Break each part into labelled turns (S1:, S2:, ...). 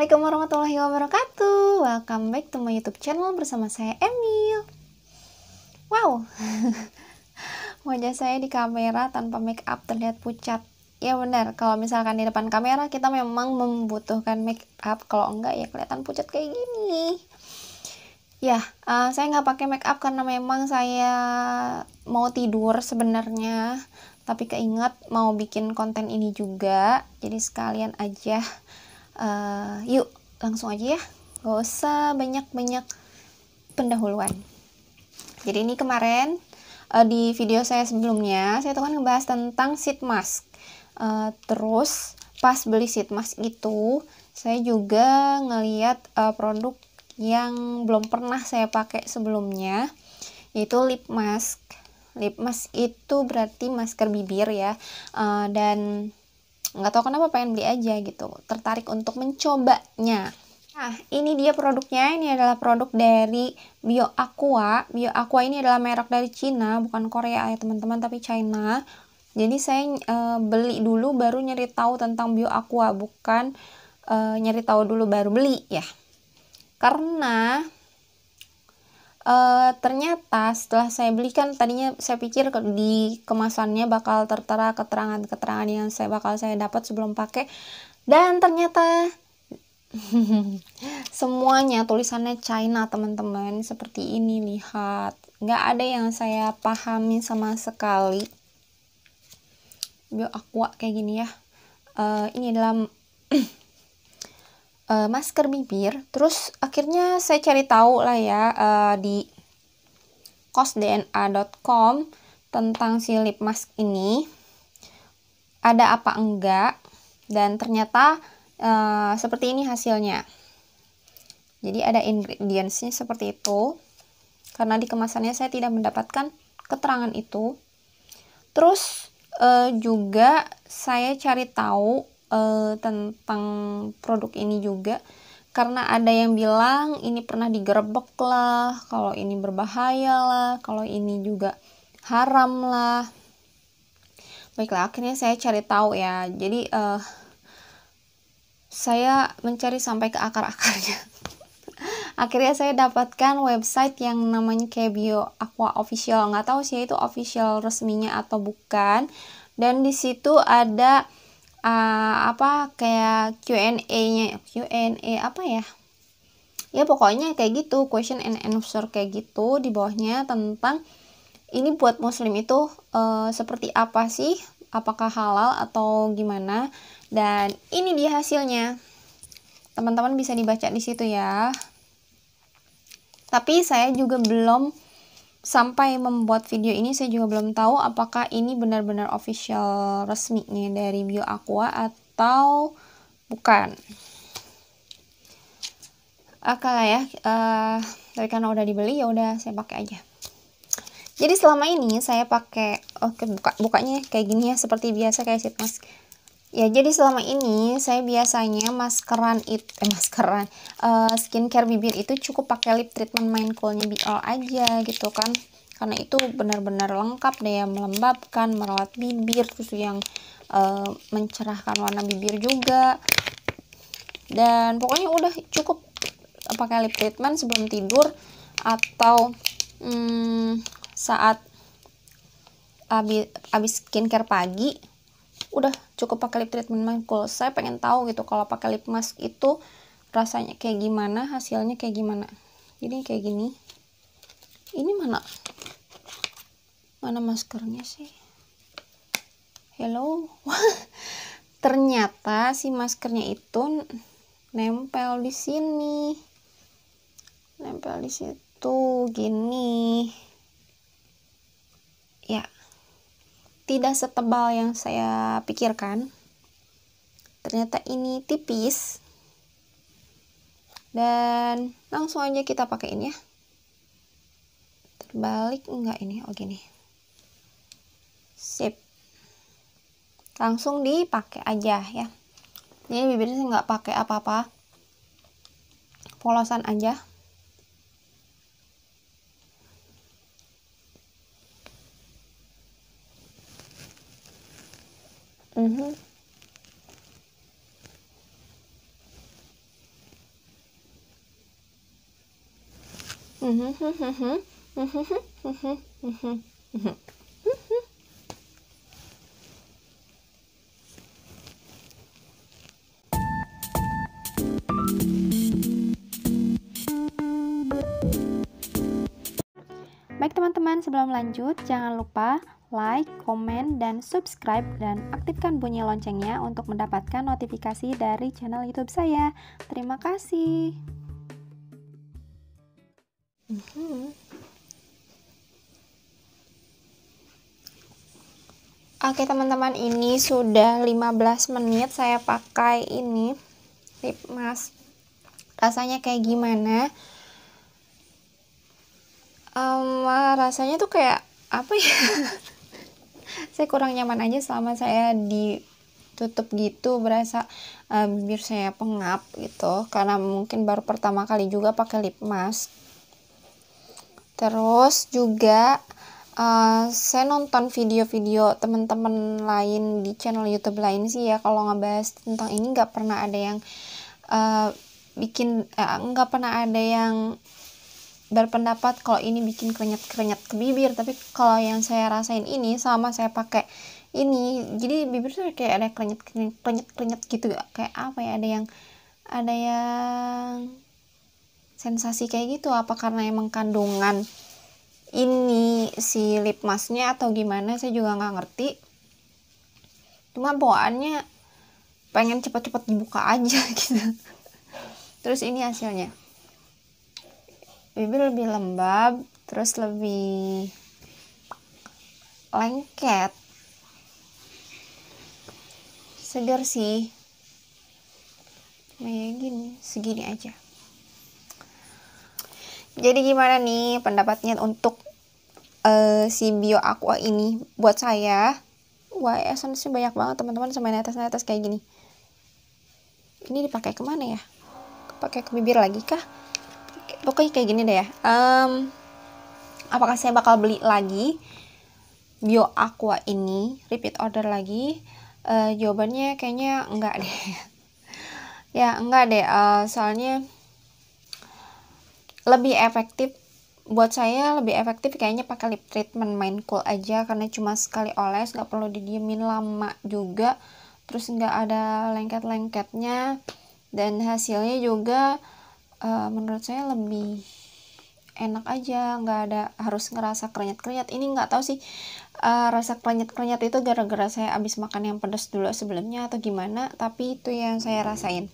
S1: Assalamualaikum warahmatullahi wabarakatuh Welcome back to my youtube channel bersama saya Emil Wow Wajah saya di kamera tanpa make up terlihat pucat Ya benar, kalau misalkan di depan kamera kita memang membutuhkan make up Kalau enggak ya kelihatan pucat kayak gini Ya, uh, saya nggak pakai make up karena memang saya mau tidur sebenarnya tapi keinget mau bikin konten ini juga jadi sekalian aja uh, yuk langsung aja ya gak usah banyak-banyak pendahuluan jadi ini kemarin uh, di video saya sebelumnya saya tuh kan ngebahas tentang sheet mask uh, terus pas beli sheet mask itu saya juga ngeliat uh, produk yang belum pernah saya pakai sebelumnya yaitu lip mask lip mask itu berarti masker bibir ya uh, dan nggak tahu kenapa pengen beli aja gitu tertarik untuk mencobanya Nah, ini dia produknya. Ini adalah produk dari Bio Aqua. Bio Aqua ini adalah merek dari Cina, bukan Korea ya teman-teman, tapi China. Jadi saya e, beli dulu baru nyari tahu tentang Bio Aqua, bukan e, nyari tahu dulu baru beli ya. Karena Uh, ternyata setelah saya belikan tadinya saya pikir di kemasannya bakal tertera keterangan-keterangan yang saya bakal saya dapat sebelum pakai dan ternyata semuanya tulisannya China teman-teman seperti ini lihat nggak ada yang saya pahami sama sekali bio aqua kayak gini ya uh, ini dalam uh, masker bibir terus akhirnya saya cari tahu lah ya uh, di kosdna.com tentang si lip mask ini ada apa enggak dan ternyata uh, seperti ini hasilnya jadi ada ingredientsnya seperti itu karena di kemasannya saya tidak mendapatkan keterangan itu terus uh, juga saya cari tahu uh, tentang produk ini juga karena ada yang bilang ini pernah digerebek lah, kalau ini berbahaya lah, kalau ini juga haram lah. Baiklah, akhirnya saya cari tahu ya. Jadi uh, saya mencari sampai ke akar-akarnya. akhirnya saya dapatkan website yang namanya Kebio Aqua Official. Nggak tahu sih itu official resminya atau bukan. Dan di situ ada uh, apa kayak Q&A-nya Q&A apa ya ya pokoknya kayak gitu question and answer kayak gitu di bawahnya tentang ini buat muslim itu uh, seperti apa sih apakah halal atau gimana dan ini dia hasilnya teman-teman bisa dibaca di situ ya tapi saya juga belum sampai membuat video ini saya juga belum tahu apakah ini benar-benar official resminya dari Bio Aqua atau bukan. Oke lah ya, uh, tapi karena udah dibeli ya udah saya pakai aja. Jadi selama ini saya pakai, oke oh, buka bukanya kayak gini ya seperti biasa kayak sheet mask. Ya, jadi selama ini saya biasanya maskeran itu eh, maskeran uh, skincare bibir itu cukup pakai lip treatment main mindfulnya BL aja gitu kan. Karena itu benar-benar lengkap deh ya melembabkan, merawat bibir terus yang uh, mencerahkan warna bibir juga. Dan pokoknya udah cukup eh, pakai lip treatment sebelum tidur atau hmm, saat habis skincare pagi udah cukup pakai lip treatment mantul saya pengen tahu gitu kalau pakai lip mask itu rasanya kayak gimana hasilnya kayak gimana jadi kayak gini ini mana mana maskernya sih hello ternyata si maskernya itu nempel di sini nempel di situ gini ya tidak setebal yang saya pikirkan ternyata ini tipis dan langsung aja kita pakai ini ya terbalik enggak ini oh gini sip langsung dipakai aja ya ini bibirnya nggak pakai apa-apa polosan aja Mm-hmm. Baik teman-teman, sebelum lanjut jangan lupa like, komen, dan subscribe dan aktifkan bunyi loncengnya untuk mendapatkan notifikasi dari channel YouTube saya. Terima kasih. Mhm. Oke teman-teman ini sudah 15 menit saya pakai ini lip mask rasanya kayak gimana um, rasanya tuh kayak apa ya saya kurang nyaman aja selama saya ditutup gitu berasa uh, eh, bibir saya pengap gitu karena mungkin baru pertama kali juga pakai lip mask terus juga Uh, saya nonton video-video teman-teman lain di channel YouTube lain sih ya kalau ngebahas tentang ini nggak pernah ada yang uh, bikin nggak uh, pernah ada yang berpendapat kalau ini bikin krenyet-krenyet ke bibir tapi kalau yang saya rasain ini sama saya pakai ini jadi bibir tuh kayak ada krenyet krenyet krenyet, krenyet gitu kayak apa ya ada yang ada yang sensasi kayak gitu apa karena emang kandungan ini si lip masknya atau gimana saya juga nggak ngerti cuma bawaannya pengen cepet-cepet dibuka aja gitu terus ini hasilnya Bibi lebih lembab, terus lebih lengket. Segar sih. Kayak gini, segini aja. Jadi gimana nih pendapatnya untuk uh, si Bio Aqua ini buat saya? Wah, esensi banyak banget teman-teman sama netes-netes kayak gini. Ini dipakai kemana ya? Pakai ke bibir lagi kah? pokoknya kayak gini deh ya um, apakah saya bakal beli lagi bio aqua ini repeat order lagi uh, jawabannya kayaknya enggak deh ya enggak deh uh, soalnya lebih efektif buat saya lebih efektif kayaknya pakai lip treatment main cool aja karena cuma sekali oles nggak perlu didiemin lama juga terus nggak ada lengket-lengketnya dan hasilnya juga Eh, menurut saya lebih enak aja nggak ada harus ngerasa krenyat krenyat ini nggak tahu sih uh, rasa krenyat krenyat itu gara-gara saya abis makan yang pedas dulu sebelumnya atau gimana tapi itu yang saya rasain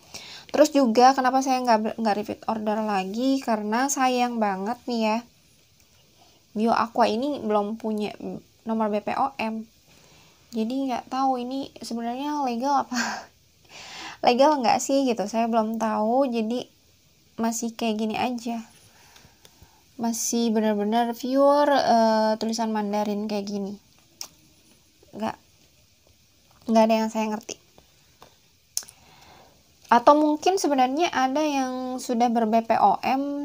S1: terus juga kenapa saya nggak nggak repeat order lagi karena sayang banget nih ya Bio Aqua ini belum punya nomor BPOM jadi nggak tahu ini sebenarnya legal apa legal nggak sih gitu saya belum tahu jadi masih kayak gini aja masih benar-benar viewer uh, tulisan Mandarin kayak gini nggak nggak ada yang saya ngerti atau mungkin sebenarnya ada yang sudah ber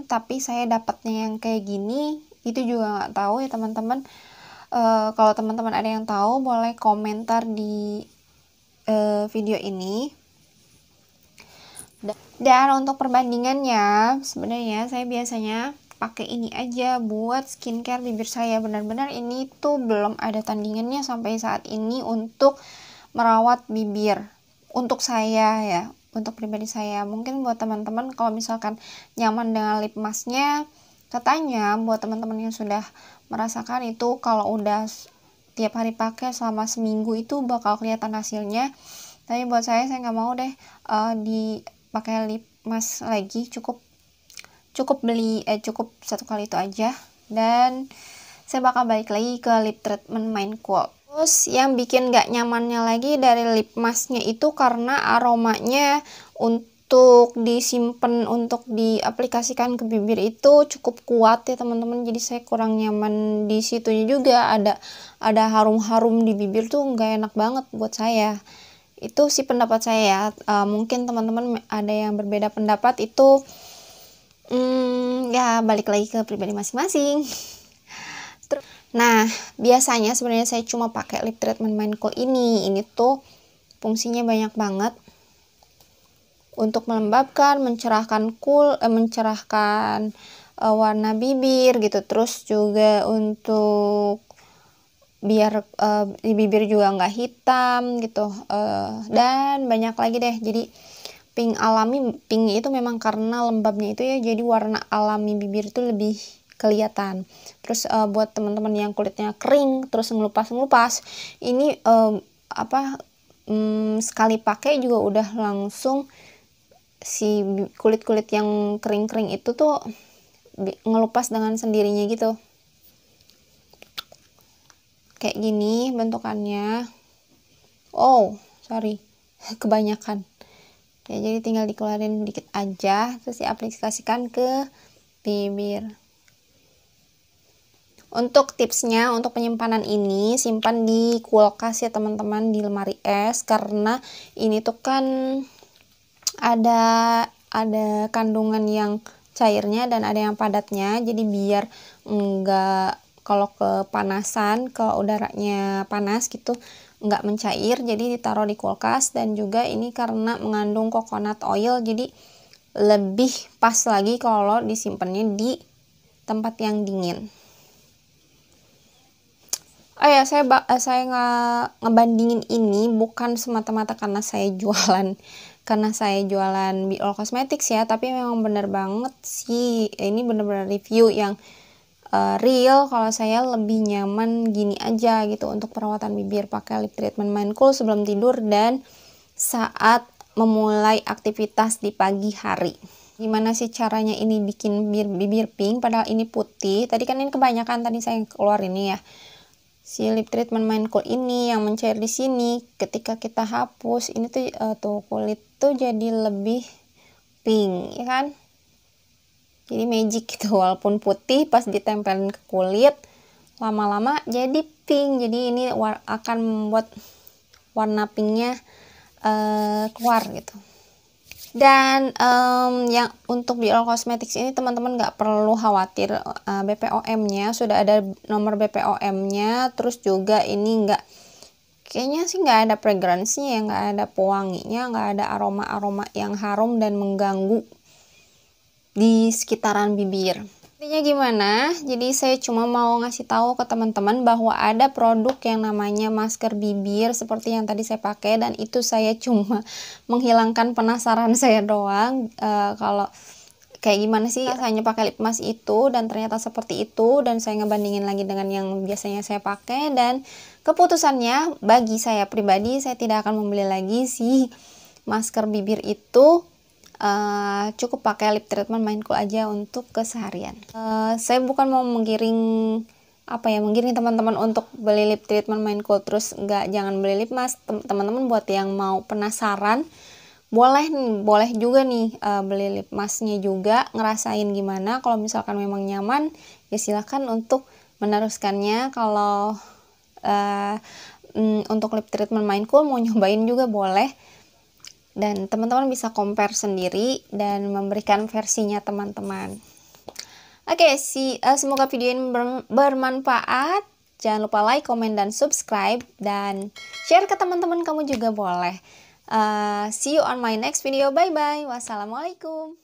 S1: tapi saya dapatnya yang kayak gini itu juga nggak tahu ya teman-teman uh, kalau teman-teman ada yang tahu boleh komentar di uh, video ini dan untuk perbandingannya, sebenarnya saya biasanya pakai ini aja buat skincare bibir saya. Benar-benar ini tuh belum ada tandingannya sampai saat ini untuk merawat bibir. Untuk saya ya, untuk pribadi saya. Mungkin buat teman-teman kalau misalkan nyaman dengan lip masknya, katanya buat teman-teman yang sudah merasakan itu kalau udah tiap hari pakai selama seminggu itu bakal kelihatan hasilnya. Tapi buat saya, saya nggak mau deh uh, di pakai lip mask lagi cukup cukup beli eh cukup satu kali itu aja dan saya bakal balik lagi ke lip treatment main cool terus yang bikin gak nyamannya lagi dari lip masknya itu karena aromanya untuk disimpan untuk diaplikasikan ke bibir itu cukup kuat ya teman-teman jadi saya kurang nyaman di situnya juga ada ada harum-harum di bibir tuh nggak enak banget buat saya itu sih pendapat saya ya uh, mungkin teman-teman ada yang berbeda pendapat itu hmm, ya balik lagi ke pribadi masing-masing nah biasanya sebenarnya saya cuma pakai lip treatment Manco ini ini tuh fungsinya banyak banget untuk melembabkan, mencerahkan kul, eh, mencerahkan eh, warna bibir gitu. Terus juga untuk biar uh, di bibir juga nggak hitam gitu uh, dan banyak lagi deh jadi pink alami pink itu memang karena lembabnya itu ya jadi warna alami bibir itu lebih kelihatan terus uh, buat teman-teman yang kulitnya kering terus ngelupas ngelupas ini uh, apa um, sekali pakai juga udah langsung si kulit kulit yang kering kering itu tuh ngelupas dengan sendirinya gitu kayak gini bentukannya oh sorry kebanyakan ya, jadi tinggal dikeluarin dikit aja terus diaplikasikan ke bibir untuk tipsnya untuk penyimpanan ini simpan di kulkas ya teman-teman di lemari es karena ini tuh kan ada ada kandungan yang cairnya dan ada yang padatnya jadi biar enggak kalau kepanasan ke udaranya panas gitu nggak mencair jadi ditaruh di kulkas dan juga ini karena mengandung coconut oil jadi lebih pas lagi kalau disimpannya di tempat yang dingin. Oh ya, saya eh, saya nge ngebandingin ini bukan semata-mata karena saya jualan karena saya jualan Biol Cosmetics ya, tapi memang bener banget sih ini bener-bener review yang uh, real kalau saya lebih nyaman gini aja gitu untuk perawatan bibir pakai lip treatment mindful sebelum tidur dan saat memulai aktivitas di pagi hari gimana sih caranya ini bikin bibir, bibir pink padahal ini putih tadi kan ini kebanyakan tadi saya keluar ini ya si lip treatment mindful ini yang mencair di sini ketika kita hapus ini tuh uh, tuh kulit tuh jadi lebih pink ya kan jadi magic gitu walaupun putih pas ditempelin ke kulit lama-lama jadi pink jadi ini akan membuat warna pinknya uh, keluar gitu dan um, yang untuk Biol Cosmetics ini teman-teman nggak perlu khawatir uh, eh, BPOM-nya sudah ada nomor BPOM-nya terus juga ini nggak kayaknya sih nggak ada fragrance-nya ya, nggak ada pewanginya nggak ada aroma-aroma yang harum dan mengganggu di sekitaran bibir. Intinya gimana? Jadi saya cuma mau ngasih tahu ke teman-teman bahwa ada produk yang namanya masker bibir seperti yang tadi saya pakai dan itu saya cuma menghilangkan penasaran saya doang e, kalau kayak gimana sih rasanya pakai lip mask itu dan ternyata seperti itu dan saya ngebandingin lagi dengan yang biasanya saya pakai dan keputusannya bagi saya pribadi saya tidak akan membeli lagi si masker bibir itu uh, cukup pakai lip treatment mindful aja untuk keseharian. Uh, saya bukan mau menggiring apa ya menggiring teman-teman untuk beli lip treatment mindful terus nggak jangan beli lip mask teman-teman buat yang mau penasaran boleh boleh juga nih uh, beli lip masknya juga ngerasain gimana kalau misalkan memang nyaman ya silahkan untuk meneruskannya kalau uh, untuk lip treatment mindful mau nyobain juga boleh dan teman-teman bisa compare sendiri dan memberikan versinya teman-teman. Oke, okay, si, uh, semoga video ini bermanfaat. Jangan lupa like, komen, dan subscribe dan share ke teman-teman kamu juga boleh. Uh, see you on my next video. Bye bye. Wassalamualaikum.